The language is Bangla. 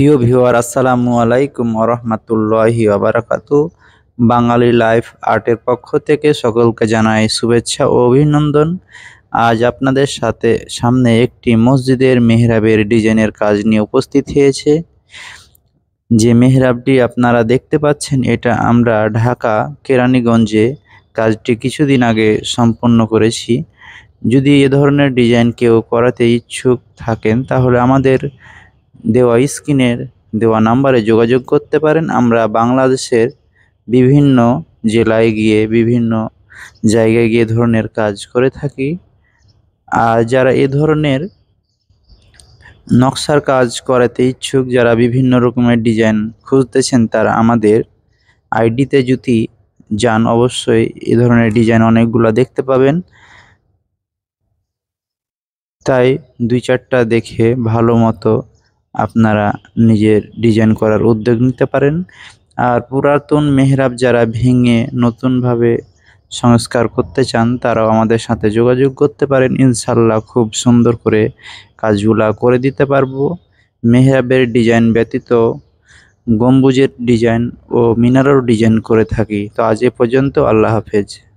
প্রিয় ভিওয়ার আসসালামু আলাইকুম রহমতুল্লাহি আবরাকাতু বাঙালি লাইফ আর্টের পক্ষ থেকে সকলকে জানাই শুভেচ্ছা ও অভিনন্দন আজ আপনাদের সাথে সামনে একটি মসজিদের মেহরাবের ডিজাইনের কাজ নিয়ে উপস্থিত হয়েছে যে মেহরাবটি আপনারা দেখতে পাচ্ছেন এটা আমরা ঢাকা কেরানীগঞ্জে কাজটি কিছুদিন আগে সম্পন্ন করেছি যদি এ ধরনের ডিজাইন কেউ করাতে ইচ্ছুক থাকেন তাহলে আমাদের দেওয়া স্ক্রিনের দেওয়া নাম্বারে যোগাযোগ করতে পারেন আমরা বাংলাদেশের বিভিন্ন জেলায় গিয়ে বিভিন্ন জায়গায় গিয়ে ধরনের কাজ করে থাকি আর যারা এ ধরনের নকশার কাজ করাতে ইচ্ছুক যারা বিভিন্ন রকমের ডিজাইন খুঁজতেছেন তারা আমাদের আইডিতে যদি যান অবশ্যই এ ধরনের ডিজাইন অনেকগুলো দেখতে পাবেন তাই দুই চারটা দেখে ভালো মতো আপনারা নিজের ডিজাইন করার উদ্যোগ নিতে পারেন আর পুরাতন মেহরাব যারা ভেঙে নতুনভাবে সংস্কার করতে চান তারাও আমাদের সাথে যোগাযোগ করতে পারেন ইনশাল্লাহ খুব সুন্দর করে কাজগুলা করে দিতে পারবো মেহরাবের ডিজাইন ব্যতীত গম্বুজের ডিজাইন ও মিনারের ডিজাইন করে থাকি তো আজ এ পর্যন্ত আল্লাহ হাফেজ